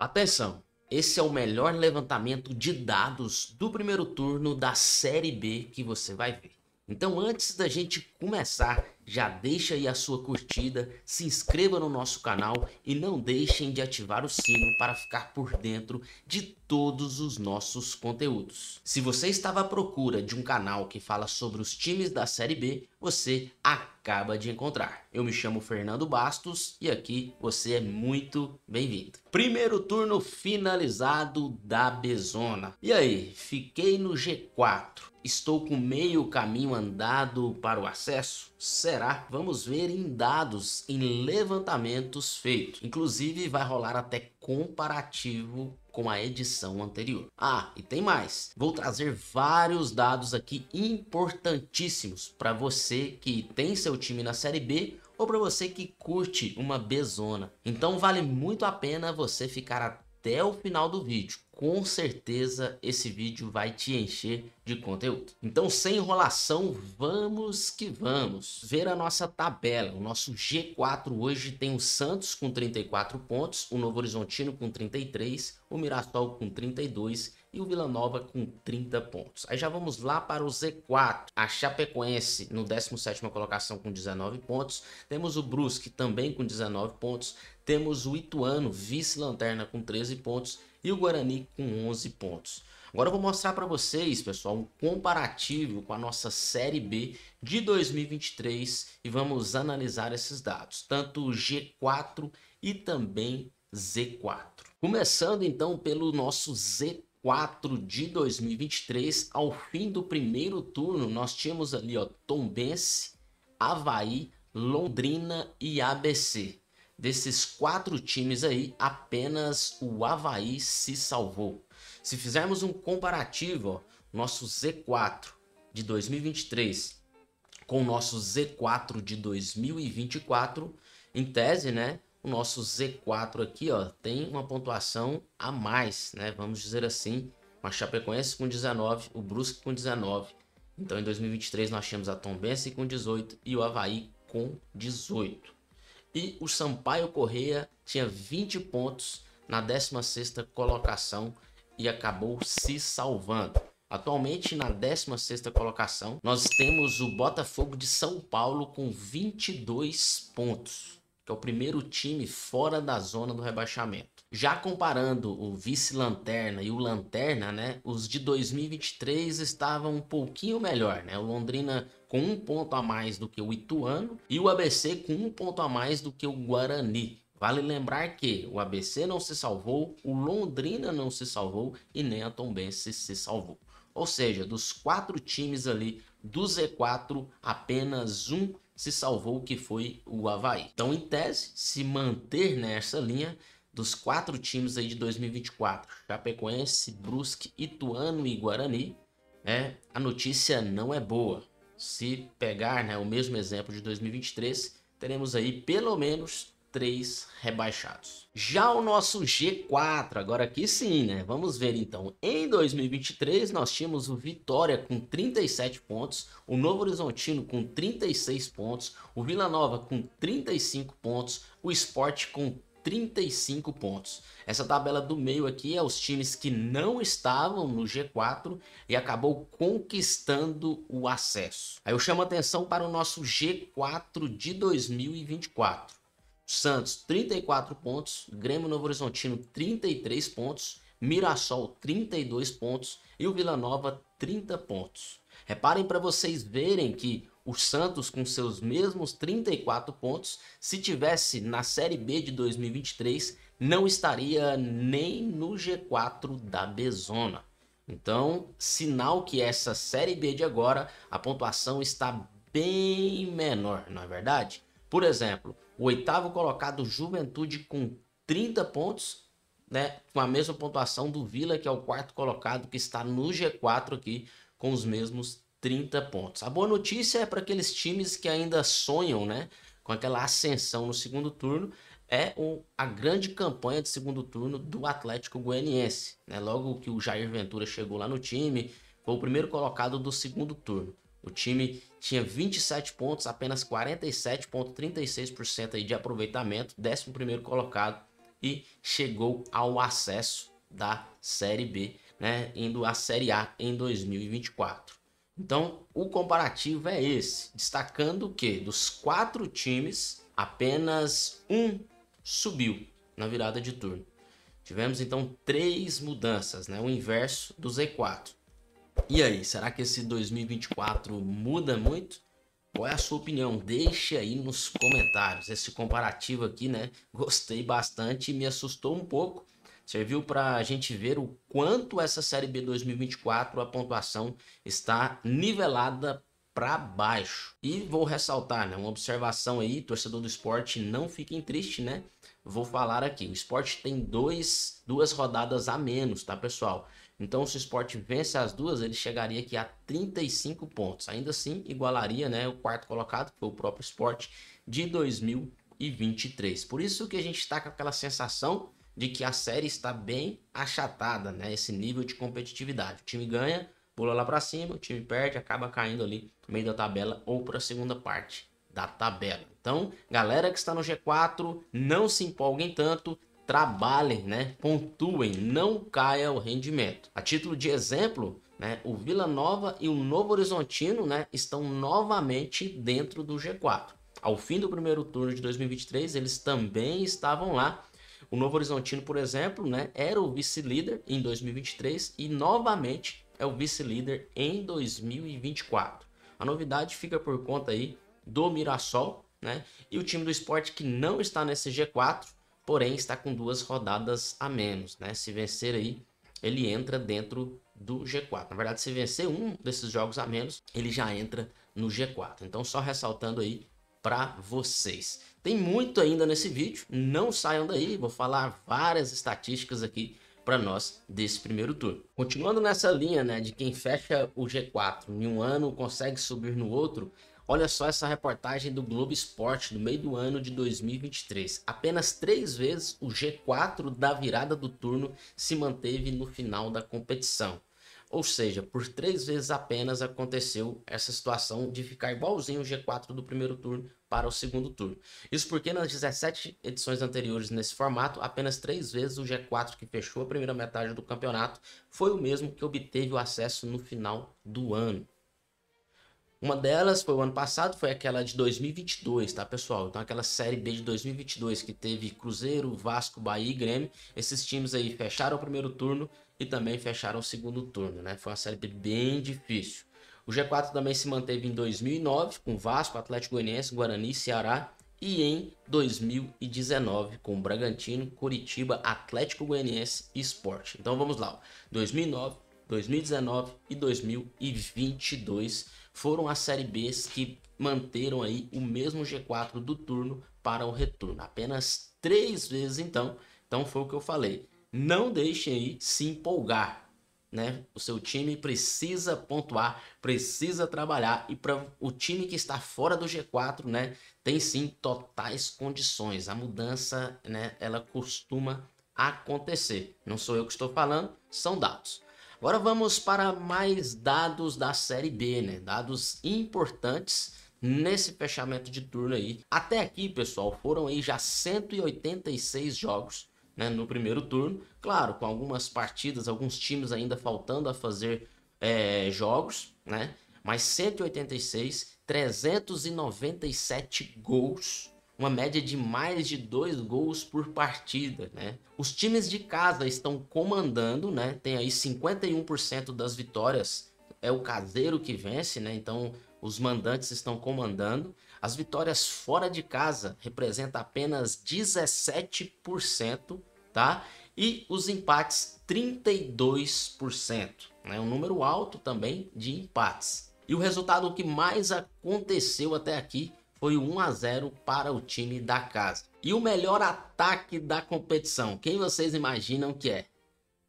Atenção, esse é o melhor levantamento de dados do primeiro turno da Série B que você vai ver. Então, antes da gente começar, já deixa aí a sua curtida, se inscreva no nosso canal e não deixem de ativar o sino para ficar por dentro de todos os nossos conteúdos. Se você estava à procura de um canal que fala sobre os times da Série B, você acaba de encontrar. Eu me chamo Fernando Bastos e aqui você é muito bem-vindo. Primeiro turno finalizado da Bezona. E aí, fiquei no G4. Estou com meio caminho andado para o acesso? Será? Vamos ver em dados, em levantamentos feitos. Inclusive vai rolar até comparativo com a edição anterior. Ah, e tem mais. Vou trazer vários dados aqui importantíssimos para você que tem seu time na Série B ou para você que curte uma B-zona. Então vale muito a pena você ficar até o final do vídeo com certeza esse vídeo vai te encher de conteúdo. Então, sem enrolação, vamos que vamos. Ver a nossa tabela. O nosso G4 hoje tem o Santos com 34 pontos, o Novo Horizontino com 33, o Mirassol com 32 e o Vila Nova com 30 pontos. Aí já vamos lá para o Z4. A Chapecoense no 17ª colocação com 19 pontos. Temos o Brusque também com 19 pontos. Temos o Ituano, vice-lanterna com 13 pontos e o Guarani com 11 pontos. Agora eu vou mostrar para vocês, pessoal, um comparativo com a nossa Série B de 2023 e vamos analisar esses dados, tanto G4 e também Z4. Começando então pelo nosso Z4. de 2023, ao fim do primeiro turno, nós tínhamos ali ó, Tombense, Havaí, Londrina e ABC. Desses quatro times aí, apenas o Havaí se salvou. Se fizermos um comparativo, ó, nosso Z4 de 2023 com o nosso Z4 de 2024, em tese, né? O nosso Z4 aqui, ó, tem uma pontuação a mais, né? Vamos dizer assim, o Chapecoense com 19, o Brusque com 19. Então, em 2023 nós tínhamos a Tombense com 18 e o Havaí com 18. E o Sampaio Correia tinha 20 pontos na 16ª colocação e acabou se salvando. Atualmente na 16ª colocação, nós temos o Botafogo de São Paulo com 22 pontos, que é o primeiro time fora da zona do rebaixamento. Já comparando o vice-lanterna e o lanterna, né, os de 2023 estavam um pouquinho melhor, né? O Londrina com um ponto a mais do que o Ituano e o ABC com um ponto a mais do que o Guarani. Vale lembrar que o ABC não se salvou, o Londrina não se salvou e nem a Tombense se salvou. Ou seja, dos quatro times ali do Z4, apenas um se salvou, que foi o Havaí. Então, em tese, se manter nessa linha, dos quatro times aí de 2024, Chapecoense, Brusque, Ituano e Guarani, né, a notícia não é boa. Se pegar né, o mesmo exemplo de 2023, teremos aí pelo menos três rebaixados. Já o nosso G4, agora aqui sim, né? Vamos ver então. Em 2023 nós tínhamos o Vitória com 37 pontos, o Novo Horizontino com 36 pontos, o Vila Nova com 35 pontos, o Sport com 35 pontos. Essa tabela do meio aqui é os times que não estavam no G4 e acabou conquistando o acesso. Aí eu chamo atenção para o nosso G4 de 2024. Santos 34 pontos, Grêmio Novo Horizontino 33 pontos, Mirassol 32 pontos e o Vila Nova 30 pontos. Reparem para vocês verem que o Santos, com seus mesmos 34 pontos, se tivesse na Série B de 2023, não estaria nem no G4 da Bezona. Então, sinal que essa Série B de agora, a pontuação está bem menor, não é verdade? Por exemplo, o oitavo colocado Juventude com 30 pontos, né, com a mesma pontuação do Vila, que é o quarto colocado que está no G4 aqui, com os mesmos 30 pontos. A boa notícia é para aqueles times que ainda sonham né, com aquela ascensão no segundo turno, é o, a grande campanha de segundo turno do Atlético Goianiense. Né? Logo que o Jair Ventura chegou lá no time, foi o primeiro colocado do segundo turno. O time tinha 27 pontos, apenas 47,36% de aproveitamento, 11 colocado e chegou ao acesso da Série B né, indo à Série A em 2024. Então, o comparativo é esse, destacando que dos quatro times, apenas um subiu na virada de turno. Tivemos então três mudanças, né, o inverso do Z4. E aí, será que esse 2024 muda muito? Qual é a sua opinião? Deixe aí nos comentários. Esse comparativo aqui, né? Gostei bastante e me assustou um pouco, serviu para a gente ver o quanto essa Série B 2024 a pontuação está nivelada para baixo. E vou ressaltar, né, uma observação aí, torcedor do esporte, não fiquem triste, né? Vou falar aqui, o esporte tem dois, duas rodadas a menos, tá, pessoal? Então, se o esporte vence as duas, ele chegaria aqui a 35 pontos. Ainda assim, igualaria né, o quarto colocado, que foi o próprio esporte, de 2023. Por isso que a gente está com aquela sensação de que a série está bem achatada, né? Esse nível de competitividade. O time ganha, pula lá para cima, o time perde, acaba caindo ali no meio da tabela ou para a segunda parte da tabela. Então, galera que está no G4, não se empolguem tanto, trabalhem, né? Pontuem, não caia o rendimento. A título de exemplo, né, o Vila Nova e o Novo Horizontino, né, estão novamente dentro do G4. Ao fim do primeiro turno de 2023, eles também estavam lá o Novo Horizontino, por exemplo, né, era o vice-líder em 2023 e novamente é o vice-líder em 2024. A novidade fica por conta aí do Mirassol, né? E o time do esporte que não está nesse G4, porém está com duas rodadas a menos, né? Se vencer aí, ele entra dentro do G4. Na verdade, se vencer um desses jogos a menos, ele já entra no G4. Então, só ressaltando aí para vocês. Tem muito ainda nesse vídeo, não saiam daí, vou falar várias estatísticas aqui para nós desse primeiro turno. Continuando nessa linha né, de quem fecha o G4 em um ano consegue subir no outro, olha só essa reportagem do Globo Esporte no meio do ano de 2023. Apenas três vezes o G4 da virada do turno se manteve no final da competição. Ou seja, por três vezes apenas aconteceu essa situação de ficar igualzinho o G4 do primeiro turno para o segundo turno. Isso porque nas 17 edições anteriores nesse formato, apenas três vezes o G4 que fechou a primeira metade do campeonato foi o mesmo que obteve o acesso no final do ano. Uma delas foi o ano passado, foi aquela de 2022, tá pessoal? Então aquela série B de 2022 que teve Cruzeiro, Vasco, Bahia e Grêmio. Esses times aí fecharam o primeiro turno e também fecharam o segundo turno, né? Foi uma série bem difícil. O G4 também se manteve em 2009 com Vasco, Atlético Goianiense, Guarani, Ceará e em 2019 com Bragantino, Curitiba, Atlético Goianiense e Sport. Então vamos lá, 2009, 2019 e 2022 foram as série Bs que manteram aí o mesmo G4 do turno para o retorno. Apenas três vezes então. Então foi o que eu falei não deixe aí se empolgar, né? O seu time precisa pontuar, precisa trabalhar e para o time que está fora do G4, né, tem sim totais condições. A mudança, né, ela costuma acontecer. Não sou eu que estou falando, são dados. Agora vamos para mais dados da Série B, né? Dados importantes nesse fechamento de turno aí. Até aqui, pessoal, foram aí já 186 jogos né, no primeiro turno. Claro, com algumas partidas, alguns times ainda faltando a fazer é, jogos, né? Mas 186, 397 gols, uma média de mais de dois gols por partida, né? Os times de casa estão comandando, né? Tem aí 51% das vitórias é o caseiro que vence, né? Então os mandantes estão comandando. As vitórias fora de casa representam apenas 17% tá? E os empates 32%, né? Um número alto também de empates. E o resultado que mais aconteceu até aqui foi o 1 a 0 para o time da casa. E o melhor ataque da competição, quem vocês imaginam que é?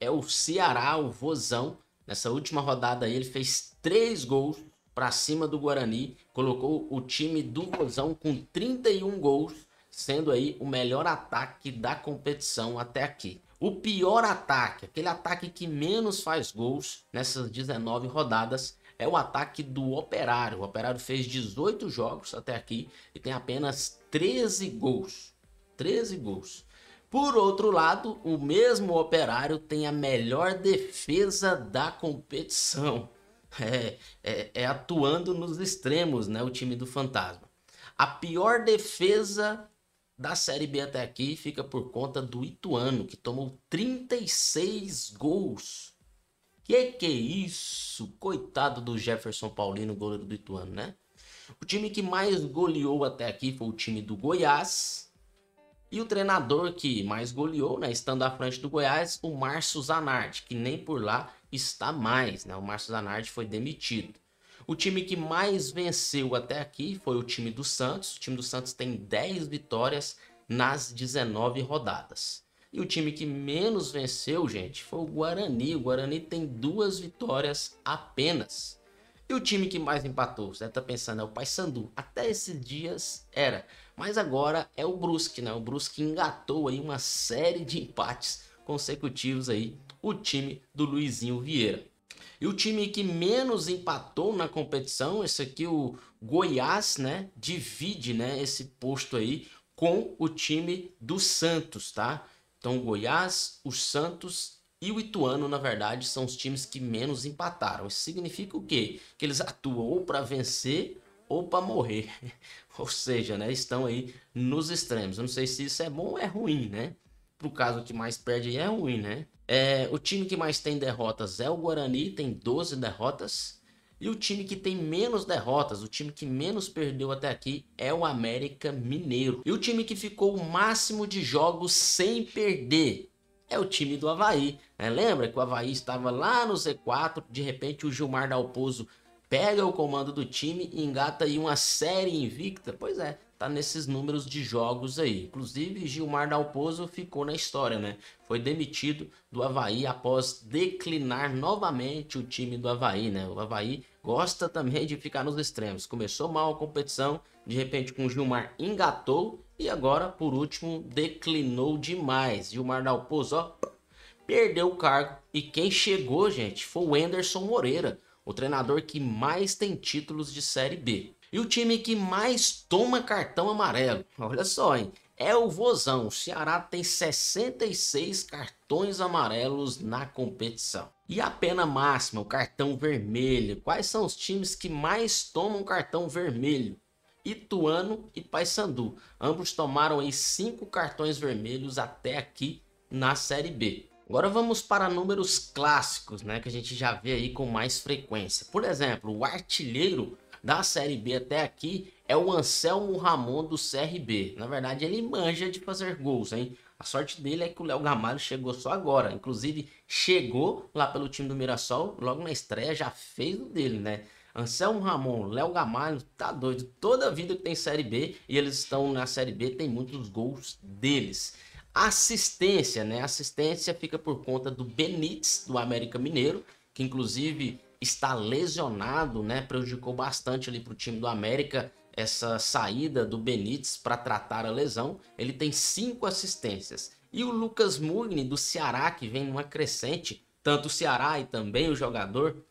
É o Ceará, o Vozão. Nessa última rodada aí, ele fez três gols para cima do Guarani, colocou o time do Vozão com 31 gols sendo aí o melhor ataque da competição até aqui. O pior ataque, aquele ataque que menos faz gols nessas 19 rodadas, é o ataque do Operário. O Operário fez 18 jogos até aqui e tem apenas 13 gols. 13 gols. Por outro lado, o mesmo Operário tem a melhor defesa da competição. É, é, é atuando nos extremos, né? O time do Fantasma. A pior defesa da Série B até aqui fica por conta do Ituano, que tomou 36 gols. Que que é isso? Coitado do Jefferson Paulino, goleiro do Ituano, né? O time que mais goleou até aqui foi o time do Goiás. E o treinador que mais goleou, né, estando à frente do Goiás, o Márcio Zanardi, que nem por lá está mais, né? O Márcio Zanardi foi demitido. O time que mais venceu até aqui foi o time do Santos. O time do Santos tem 10 vitórias nas 19 rodadas. E o time que menos venceu, gente, foi o Guarani. O Guarani tem duas vitórias apenas. E o time que mais empatou, você tá pensando, é o Paysandu. Até esses dias era, mas agora é o Brusque, né? O Brusque engatou aí uma série de empates consecutivos aí, o time do Luizinho Vieira. E o time que menos empatou na competição, esse aqui, o Goiás, né? Divide, né? Esse posto aí com o time do Santos, tá? Então, o Goiás, o Santos e o Ituano, na verdade, são os times que menos empataram. Isso significa o quê? Que eles atuam ou para vencer ou para morrer. ou seja, né, estão aí nos extremos. Eu não sei se isso é bom ou é ruim, né? Pro caso que mais perde é ruim, né? É, o time que mais tem derrotas é o Guarani, tem 12 derrotas. E o time que tem menos derrotas, o time que menos perdeu até aqui, é o América Mineiro. E o time que ficou o máximo de jogos sem perder é o time do Havaí. Né? Lembra que o Havaí estava lá no Z4, de repente o Gilmar Dalpozo pega o comando do time e engata aí uma série invicta? Pois é, tá nesses números de jogos aí. Inclusive, Gilmar Dalpozo ficou na história, né? Foi demitido do Havaí após declinar novamente o time do Havaí, né? O Havaí gosta também de ficar nos extremos. Começou mal a competição, de repente com o Gilmar engatou e agora, por último, declinou demais. Gilmar Dalpozo, ó, perdeu o cargo e quem chegou, gente, foi o Anderson Moreira, o treinador que mais tem títulos de Série B. E o time que mais toma cartão amarelo, olha só, hein? É o Vozão. O Ceará tem 66 cartões amarelos na competição. E a pena máxima, o cartão vermelho. Quais são os times que mais tomam cartão vermelho? Ituano e Paysandu. Ambos tomaram aí cinco cartões vermelhos até aqui na Série B. Agora vamos para números clássicos, né, que a gente já vê aí com mais frequência. Por exemplo, o artilheiro da Série B até aqui é o Anselmo Ramon do CRB. Na verdade, ele manja de fazer gols, hein? A sorte dele é que o Léo Gamalho chegou só agora. Inclusive, chegou lá pelo time do Mirassol, logo na estreia, já fez o dele, né? Anselmo Ramon, Léo Gamalho, tá doido. Toda vida que tem Série B e eles estão na Série B, tem muitos gols deles. Assistência, né? Assistência fica por conta do Benítez, do América Mineiro, que inclusive está lesionado, né? Prejudicou bastante ali para o time do América essa saída do Benítez para tratar a lesão. Ele tem cinco assistências. E o Lucas Mugni do Ceará, que vem numa crescente, tanto o Ceará e também o jogador,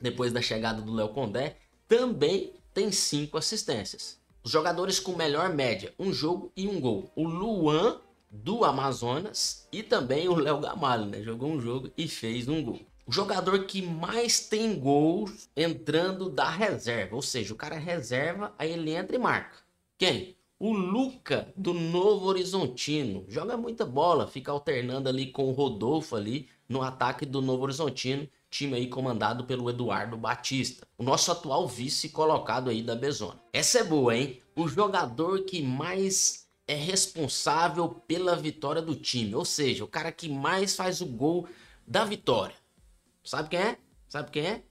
depois da chegada do Léo Condé, também tem cinco assistências. Os jogadores com melhor média, um jogo e um gol. O Luan do Amazonas e também o Léo Gamalho, né? Jogou um jogo e fez um gol. O jogador que mais tem gols entrando da reserva. Ou seja, o cara é reserva, aí ele entra e marca. Quem? O Luca do Novo Horizontino. Joga muita bola, fica alternando ali com o Rodolfo ali no ataque do Novo Horizontino. Time aí comandado pelo Eduardo Batista, o nosso atual vice colocado aí da Bezona. Essa é boa, hein? O jogador que mais é responsável pela vitória do time, ou seja, o cara que mais faz o gol da vitória. Sabe quem é? Sabe quem é?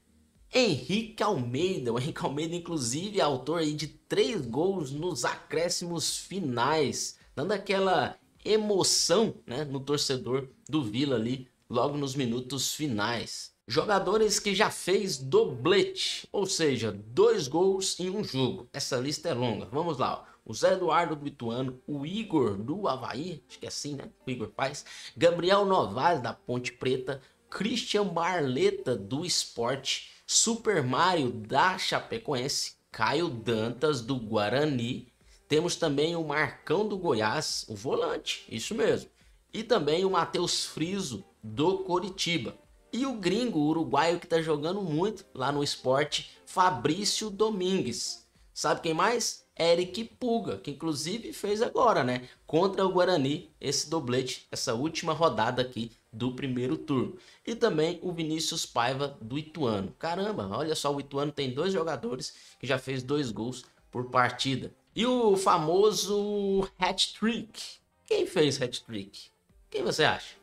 Henrique Almeida. O Henrique Almeida, inclusive, é autor de três gols nos acréscimos finais, dando aquela emoção né, no torcedor do Vila ali, logo nos minutos finais. Jogadores que já fez doblete, ou seja, dois gols em um jogo. Essa lista é longa. Vamos lá. Ó. O Zé Eduardo do Ituano, o Igor do Havaí, acho que é assim, né? O Igor Paz, Gabriel Novaes da Ponte Preta, Christian Barleta do Esporte, Super Mario da Chapecoense, Caio Dantas do Guarani, temos também o Marcão do Goiás, o volante, isso mesmo, e também o Matheus Friso do Coritiba. E o gringo uruguaio que está jogando muito lá no esporte, Fabrício Domingues. Sabe quem mais? Eric Puga, que inclusive fez agora, né? Contra o Guarani, esse doblete, essa última rodada aqui do primeiro turno. E também o Vinícius Paiva do Ituano. Caramba, olha só, o Ituano tem dois jogadores que já fez dois gols por partida. E o famoso hat-trick. Quem fez hat-trick? Quem você acha?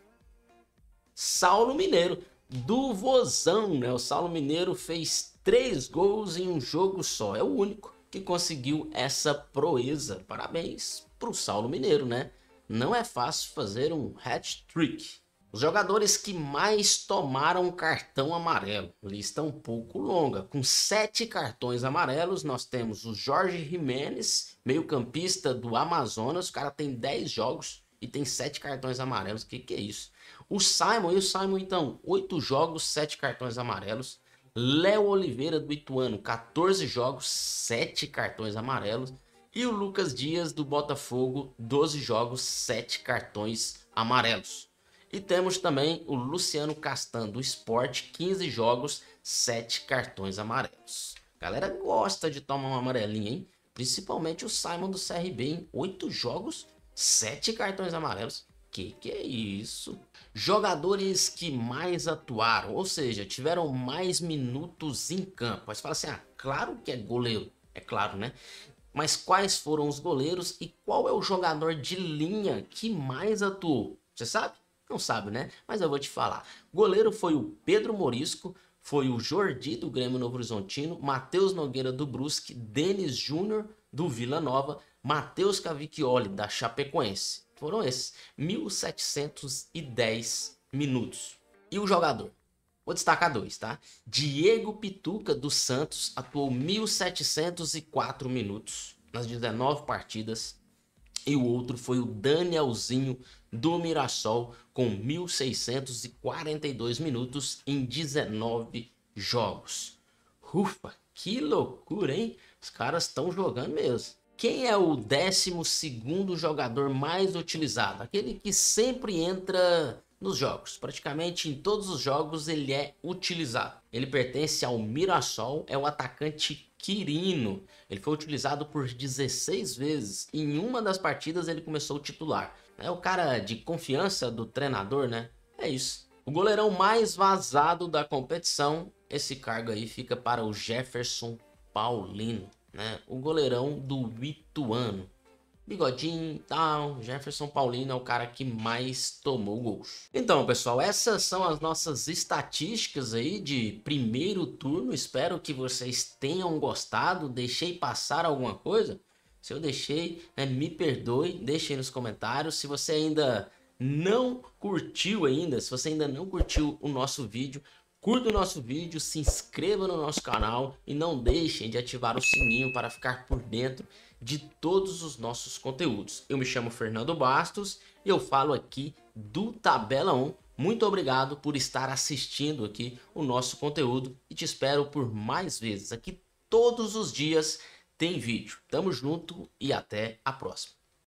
Saulo Mineiro, do Vozão, né? O Saulo Mineiro fez três gols em um jogo só. É o único que conseguiu essa proeza. Parabéns para o Saulo Mineiro, né? Não é fácil fazer um hat-trick. Os jogadores que mais tomaram cartão amarelo, lista um pouco longa, com sete cartões amarelos, nós temos o Jorge Jimenez, meio-campista do Amazonas, o cara tem 10 jogos e tem sete cartões amarelos, que que é isso? O Simon, e o Simon então, oito jogos, sete cartões amarelos, Léo Oliveira do Ituano, 14 jogos, 7 cartões amarelos. E o Lucas Dias do Botafogo, 12 jogos, 7 cartões amarelos. E temos também o Luciano Castan do Esporte, 15 jogos, 7 cartões amarelos. A galera gosta de tomar uma amarelinha, hein? Principalmente o Simon do CRB, 8 jogos, 7 cartões amarelos. Que que é isso? Jogadores que mais atuaram, ou seja, tiveram mais minutos em campo. Mas fala assim, ah, claro que é goleiro, é claro, né? Mas quais foram os goleiros e qual é o jogador de linha que mais atuou? Você sabe? Não sabe, né? Mas eu vou te falar. Goleiro foi o Pedro Morisco, foi o Jordi do Grêmio Novo Horizontino, Matheus Nogueira do Brusque, Denis Júnior do Vila Nova, Matheus Cavicchioli da Chapecoense. Foram esses 1.710 minutos. E o jogador? Vou destacar dois, tá? Diego Pituca do Santos atuou 1.704 minutos nas 19 partidas. E o outro foi o Danielzinho do Mirassol com 1.642 minutos em 19 jogos. Ufa, que loucura, hein? Os caras estão jogando mesmo. Quem é o 12 jogador mais utilizado? Aquele que sempre entra nos jogos. Praticamente em todos os jogos ele é utilizado. Ele pertence ao Mirassol, é o atacante Quirino. Ele foi utilizado por 16 vezes. Em uma das partidas ele começou titular. É o cara de confiança do treinador, né? É isso. O goleirão mais vazado da competição, esse cargo aí fica para o Jefferson Paulino né? O goleirão do Ituano. Bigodinho e tal, Jefferson Paulino é o cara que mais tomou gols. Então, pessoal, essas são as nossas estatísticas aí de primeiro turno. Espero que vocês tenham gostado. Deixei passar alguma coisa? Se eu deixei, né, me perdoe, deixe aí nos comentários. Se você ainda não curtiu ainda, se você ainda não curtiu o nosso vídeo, Curta o nosso vídeo, se inscreva no nosso canal e não deixem de ativar o sininho para ficar por dentro de todos os nossos conteúdos. Eu me chamo Fernando Bastos e eu falo aqui do Tabela 1. Muito obrigado por estar assistindo aqui o nosso conteúdo e te espero por mais vezes. Aqui todos os dias tem vídeo. Tamo junto e até a próxima.